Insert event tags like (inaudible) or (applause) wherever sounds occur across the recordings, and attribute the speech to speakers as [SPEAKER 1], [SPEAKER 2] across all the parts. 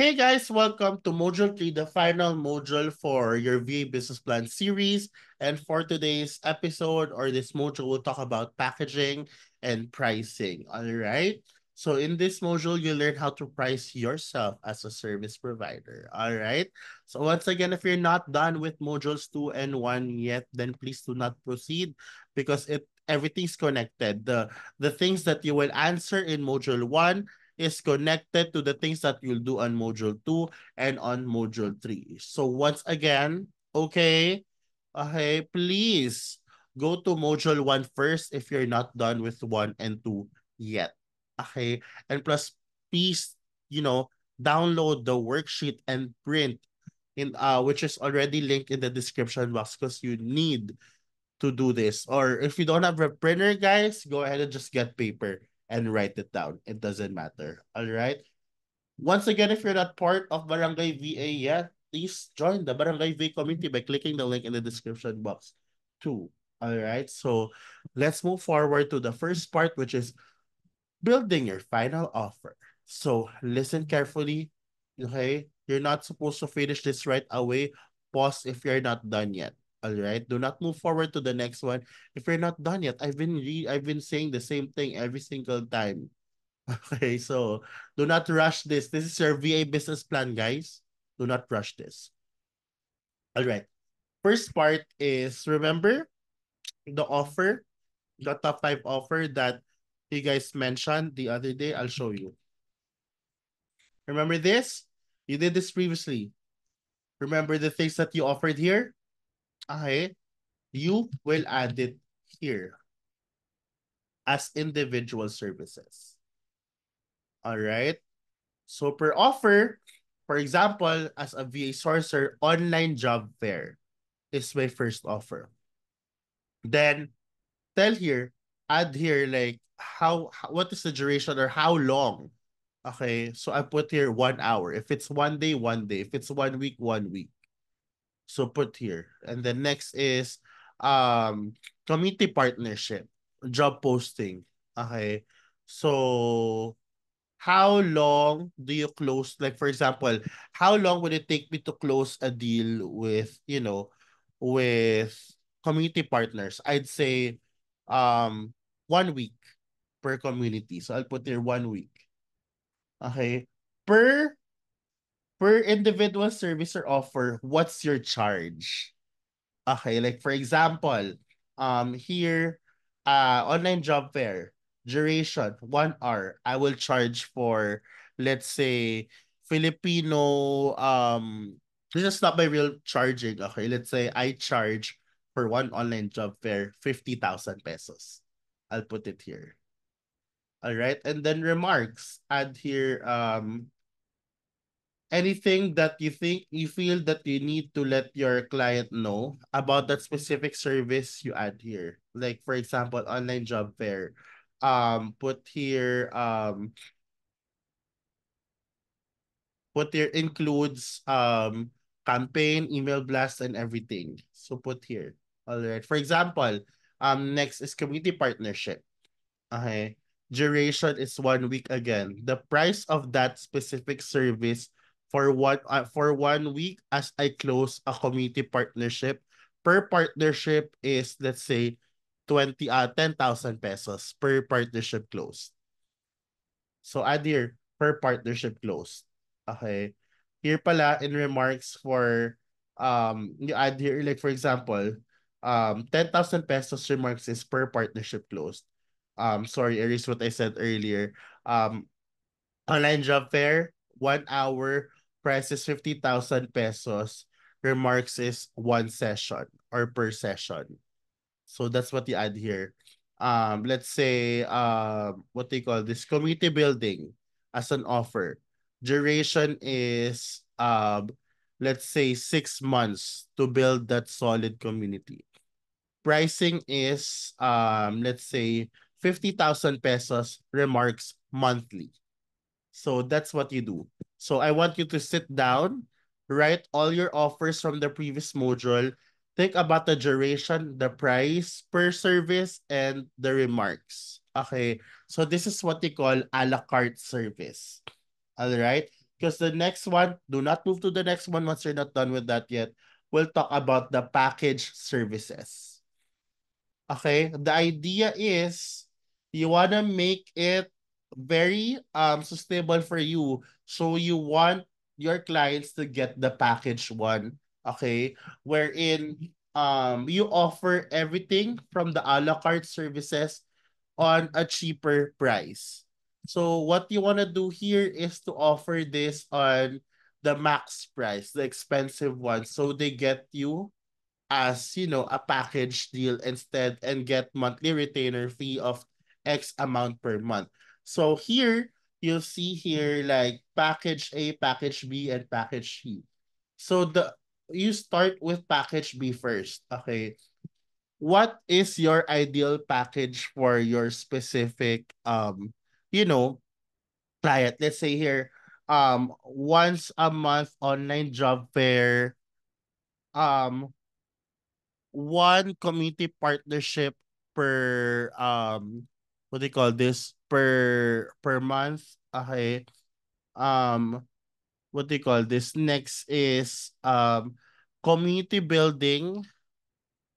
[SPEAKER 1] Hey guys, welcome to Module 3, the final module for your VA Business Plan series. And for today's episode or this module, we'll talk about packaging and pricing. All right. So in this module, you learn how to price yourself as a service provider. All right. So once again, if you're not done with modules two and one yet, then please do not proceed because it everything's connected. The the things that you will answer in module one is connected to the things that you'll do on module two and on module three. So once again, okay, okay, please go to module one first if you're not done with one and two yet. Okay, and plus please, you know, download the worksheet and print in uh which is already linked in the description box because you need to do this. Or if you don't have a printer, guys, go ahead and just get paper and write it down. It doesn't matter. All right. Once again, if you're not part of Barangay VA yet, please join the Barangay VA community by clicking the link in the description box too. All right. So let's move forward to the first part, which is building your final offer. So listen carefully. Okay. You're not supposed to finish this right away. Pause if you're not done yet all right do not move forward to the next one if you're not done yet i've been re- i've been saying the same thing every single time (laughs) okay so do not rush this this is your va business plan guys do not rush this all right first part is remember the offer the top five offer that you guys mentioned the other day i'll show you remember this you did this previously remember the things that you offered here okay, you will add it here as individual services. All right. So per offer, for example, as a VA sourcer, online job fair is my first offer. Then tell here, add here like how, what is the duration or how long? Okay, so I put here one hour. If it's one day, one day. If it's one week, one week so put here. And the next is um community partnership, job posting. Okay. So how long do you close like for example, how long would it take me to close a deal with, you know, with community partners? I'd say um one week per community. So I'll put here one week. Okay. Per per individual service or offer, what's your charge? Okay, like for example, um here, uh online job fair, duration, one hour. I will charge for let's say Filipino um this is not my real charging. Okay, let's say I charge for one online job fair 50,000 pesos. I'll put it here. All right, and then remarks. Add here um anything that you think you feel that you need to let your client know about that specific service you add here like for example online job fair um put here um put here includes um campaign email blast and everything so put here all right for example um next is community partnership okay duration is one week again the price of that specific service for one uh, for one week as I close a community partnership. Per partnership is let's say 20 uh 10,000 pesos per partnership closed. So Adir per partnership closed. Okay. Here pala in remarks for um you add here like for example um 10,000 pesos remarks is per partnership closed. Um sorry, erase what I said earlier. Um online job fair, one hour Price is 50,000 pesos. Remarks is one session or per session. So that's what you add here. Um, let's say, um, what they call this? Community building as an offer. Duration is, um, let's say, six months to build that solid community. Pricing is, um, let's say, 50,000 pesos remarks monthly. So that's what you do. So I want you to sit down, write all your offers from the previous module, think about the duration, the price per service, and the remarks. Okay, so this is what they call a la carte service. All right, because the next one, do not move to the next one once you're not done with that yet. We'll talk about the package services. Okay, the idea is you want to make it very um sustainable for you. So you want your clients to get the package one, okay? Wherein um you offer everything from the a la carte services on a cheaper price. So what you want to do here is to offer this on the max price, the expensive one. So they get you as, you know, a package deal instead and get monthly retainer fee of X amount per month. So here, you'll see here like package A, package B, and package C. So the you start with package B first, okay? What is your ideal package for your specific, um, you know, client? Let's say here, um, once a month online job fair, um, one community partnership per, um, what do you call this? per per month. Okay. Um what do you call this? Next is um community building.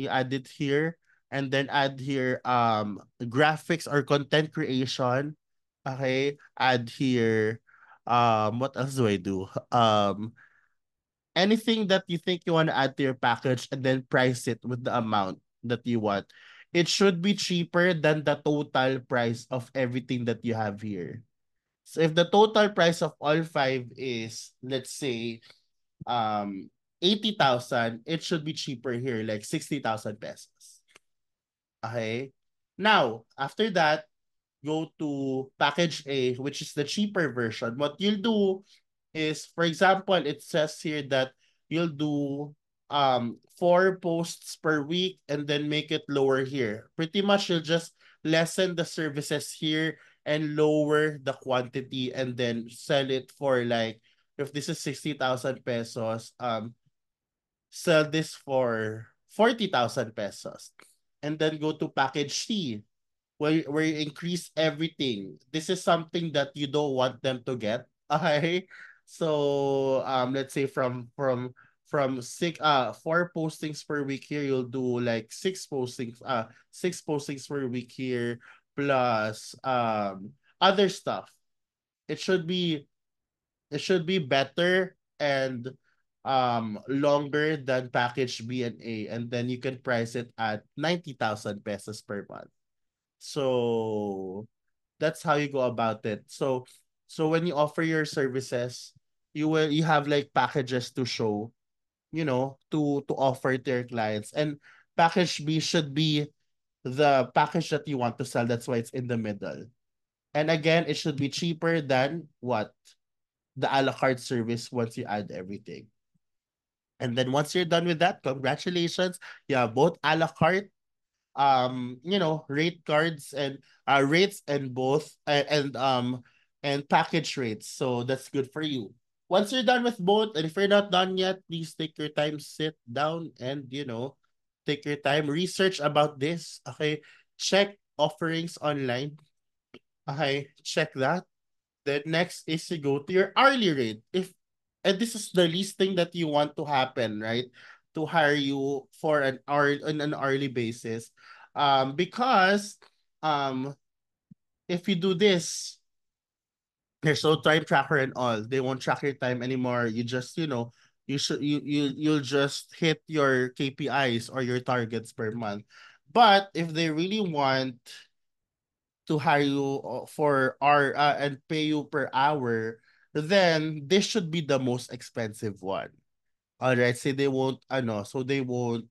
[SPEAKER 1] You add it here and then add here um graphics or content creation. Okay, add here um what else do I do? Um anything that you think you want to add to your package and then price it with the amount that you want. it should be cheaper than the total price of everything that you have here. So if the total price of all five is, let's say, um, 80,000, it should be cheaper here, like 60,000 pesos. Okay? Now, after that, go to package A, which is the cheaper version. What you'll do is, for example, it says here that you'll do um four posts per week and then make it lower here. Pretty much you'll just lessen the services here and lower the quantity and then sell it for like if this is 60,000 pesos um sell this for 40,000 pesos and then go to package C where, where you increase everything. This is something that you don't want them to get. (laughs) Okay. So um let's say from from from six uh four postings per week here you'll do like six postings uh six postings per week here plus um other stuff it should be it should be better and um longer than package B and A and then you can price it at 90,000 pesos per month so that's how you go about it so so when you offer your services you will you have like packages to show you know to to offer to your clients and package B should be the package that you want to sell that's why it's in the middle and again it should be cheaper than what the a la carte service once you add everything and then once you're done with that congratulations you have both a la carte um you know rate cards and uh rates and both and, and um and package rates so that's good for you once you're done with both, and if you're not done yet, please take your time, sit down, and you know, take your time, research about this. Okay, check offerings online. Okay, check that. The next is you go to your hourly rate. If and this is the least thing that you want to happen, right? To hire you for an hour on an hourly basis. Um, because um if you do this, there's no time tracker and all. They won't track your time anymore. You just, you know, you should you you you'll just hit your KPIs or your targets per month. But if they really want to hire you uh, for our uh, and pay you per hour, then this should be the most expensive one. All right, say so they won't I uh, so they won't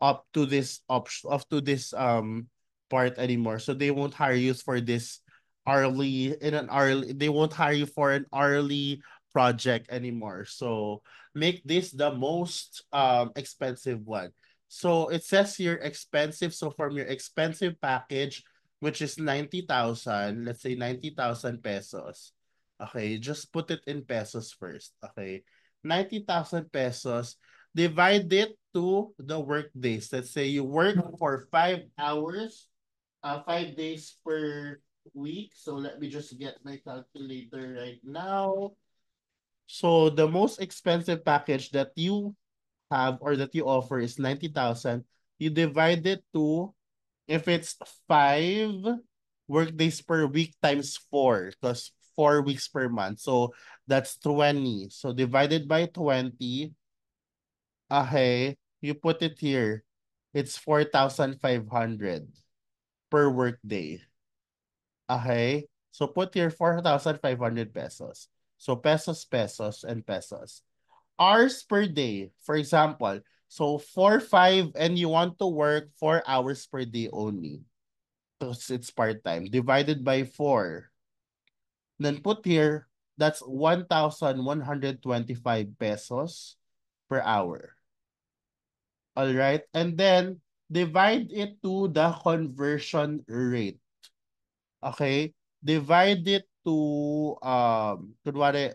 [SPEAKER 1] up to this option up to this um part anymore. So they won't hire you for this hourly in an hourly they won't hire you for an hourly project anymore so make this the most um expensive one so it says here expensive so from your expensive package which is 90,000 let's say 90,000 pesos okay just put it in pesos first okay 90,000 pesos divide it to the work days let's say you work mm-hmm. for 5 hours uh, 5 days per week. So let me just get my calculator right now. So the most expensive package that you have or that you offer is 90,000. You divide it to, if it's five workdays per week times four, because four weeks per month. So that's 20. So divided by 20, okay, you put it here. It's 4,500 per workday. Okay? So put here 4,500 pesos. So pesos, pesos, and pesos. Hours per day, for example, so 4, 5, and you want to work 4 hours per day only. Because it's part-time. Divided by 4. Then put here, that's 1,125 pesos per hour. All right? And then divide it to the conversion rate. Okay? Divide it to, um, kunwari,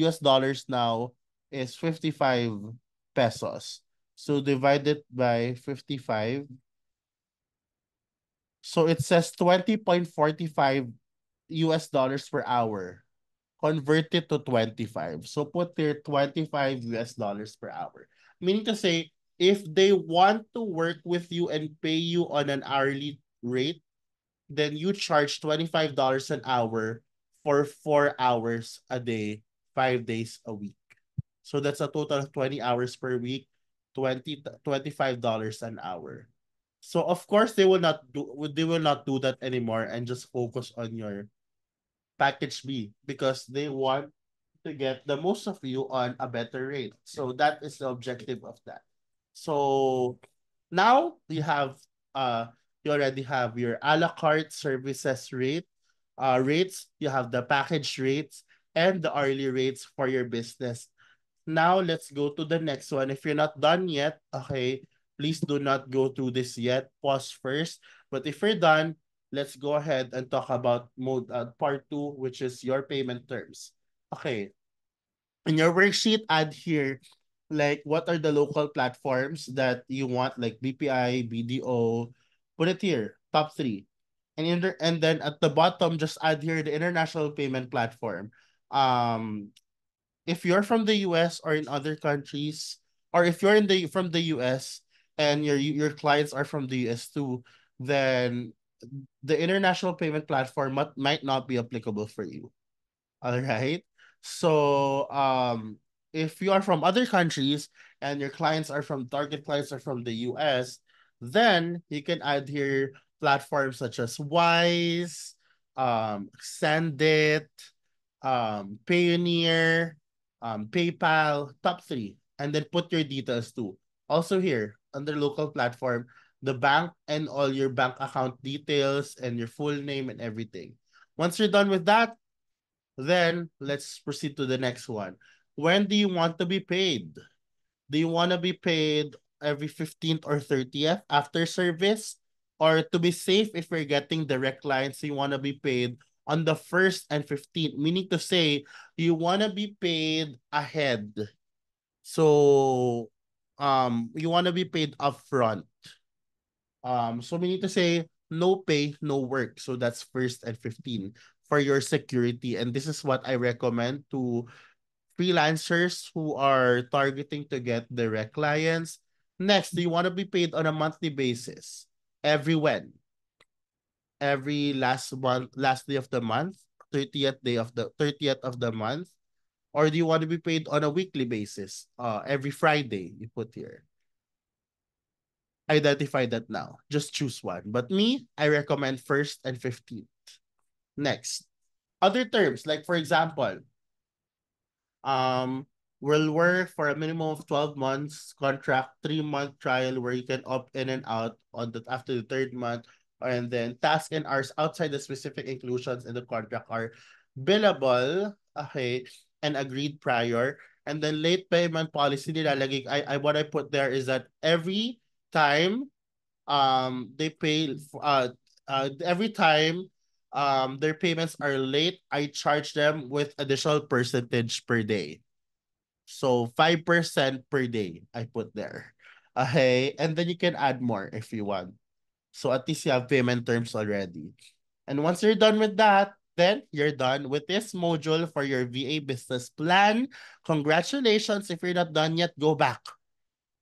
[SPEAKER 1] US dollars now is 55 pesos. So divide it by 55. So it says 20.45 US dollars per hour. Convert it to 25. So put there 25 US dollars per hour. Meaning to say, if they want to work with you and pay you on an hourly rate, then you charge $25 an hour for four hours a day, five days a week. So that's a total of 20 hours per week, 20 $25 an hour. So of course they will not do they will not do that anymore and just focus on your package B because they want to get the most of you on a better rate. So that is the objective of that. So now we have uh you already have your a la carte services rate, uh, rates, you have the package rates, and the hourly rates for your business. Now, let's go to the next one. If you're not done yet, okay, please do not go through this yet. Pause first. But if you're done, let's go ahead and talk about mode uh, part two, which is your payment terms. Okay. In your worksheet, add here, like, what are the local platforms that you want, like BPI, BDO, put it here, top three. And, inter- and then at the bottom, just add here the international payment platform. Um, if you're from the US or in other countries, or if you're in the from the US and your your clients are from the US too, then the international payment platform might, might not be applicable for you. All right. So um if you are from other countries and your clients are from target clients are from the US, then you can add here platforms such as Wise, um, Sendit, um, Payoneer, um, PayPal, top three, and then put your details too. Also here, under local platform, the bank and all your bank account details and your full name and everything. Once you're done with that, then let's proceed to the next one. When do you want to be paid? Do you want to be paid every 15th or 30th after service. Or to be safe, if we're getting direct clients, you want to be paid on the 1st and 15th, meaning to say you want to be paid ahead. So um you want to be paid upfront. Um so we need to say no pay, no work. So that's 1st and 15 for your security and this is what I recommend to freelancers who are targeting to get direct clients Next, do you want to be paid on a monthly basis? Every when? Every last month, last day of the month, 30th day of the 30th of the month? Or do you want to be paid on a weekly basis? Uh, every Friday, you put here. Identify that now. Just choose one. But me, I recommend first and 15th. Next. Other terms, like for example, um, will work for a minimum of 12 months contract, three month trial where you can opt in and out on the after the third month, and then tasks and hours outside the specific inclusions in the contract are billable, okay, and agreed prior. And then late payment policy nilalagay, I, I what I put there is that every time um they pay uh, uh every time um their payments are late, I charge them with additional percentage per day. So 5% per day I put there. Okay, and then you can add more if you want. So at least you have payment terms already. And once you're done with that, then you're done with this module for your VA business plan. Congratulations. If you're not done yet, go back.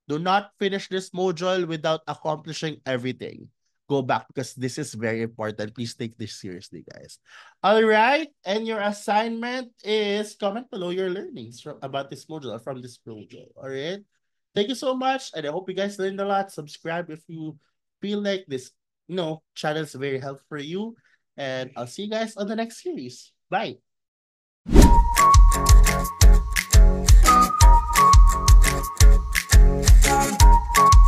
[SPEAKER 1] Do not finish this module without accomplishing everything go back because this is very important. Please take this seriously, guys. All right. And your assignment is comment below your learnings from, about this module from this module. All right. Thank you so much. And I hope you guys learned a lot. Subscribe if you feel like this you know, channel is very helpful for you. And I'll see you guys on the next series. Bye. Thank you.